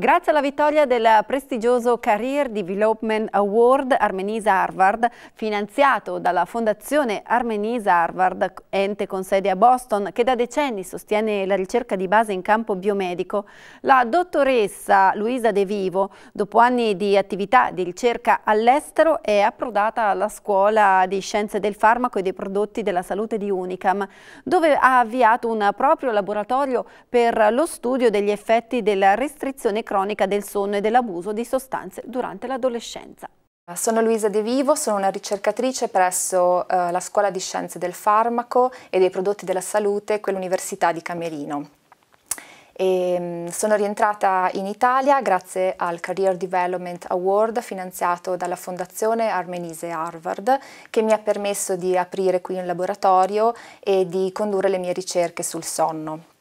Grazie alla vittoria del prestigioso Career Development Award Armenisa Harvard, finanziato dalla Fondazione Armenisa Harvard, ente con sede a Boston, che da decenni sostiene la ricerca di base in campo biomedico, la dottoressa Luisa De Vivo, dopo anni di attività di ricerca all'estero, è approdata alla Scuola di Scienze del Farmaco e dei Prodotti della Salute di Unicam, dove ha avviato un proprio laboratorio per lo studio degli effetti della restrizione cronica del sonno e dell'abuso di sostanze durante l'adolescenza. Sono Luisa De Vivo, sono una ricercatrice presso eh, la Scuola di Scienze del Farmaco e dei Prodotti della Salute, quell'Università di Camerino. E ehm, sono rientrata in Italia grazie al Career Development Award finanziato dalla Fondazione Armenise Harvard che mi ha permesso di aprire qui un laboratorio e di condurre le mie ricerche sul sonno.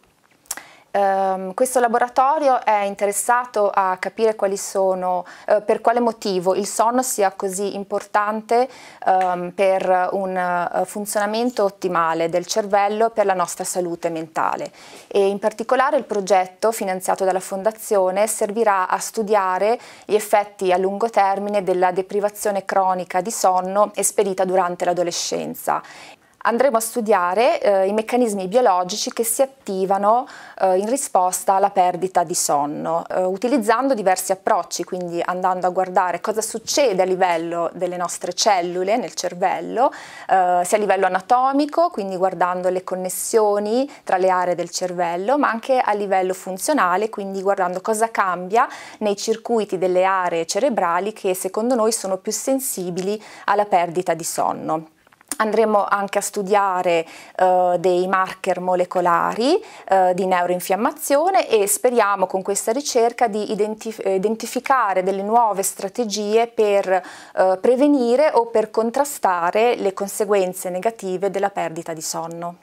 Um, questo laboratorio è interessato a capire sono, uh, per quale motivo il sonno sia così importante um, per un uh, funzionamento ottimale del cervello e per la nostra salute mentale. E in particolare il progetto finanziato dalla Fondazione servirà a studiare gli effetti a lungo termine della deprivazione cronica di sonno esperita durante l'adolescenza andremo a studiare eh, i meccanismi biologici che si attivano eh, in risposta alla perdita di sonno, eh, utilizzando diversi approcci, quindi andando a guardare cosa succede a livello delle nostre cellule nel cervello, eh, sia a livello anatomico, quindi guardando le connessioni tra le aree del cervello, ma anche a livello funzionale, quindi guardando cosa cambia nei circuiti delle aree cerebrali che secondo noi sono più sensibili alla perdita di sonno. Andremo anche a studiare eh, dei marker molecolari eh, di neuroinfiammazione e speriamo con questa ricerca di identif identificare delle nuove strategie per eh, prevenire o per contrastare le conseguenze negative della perdita di sonno.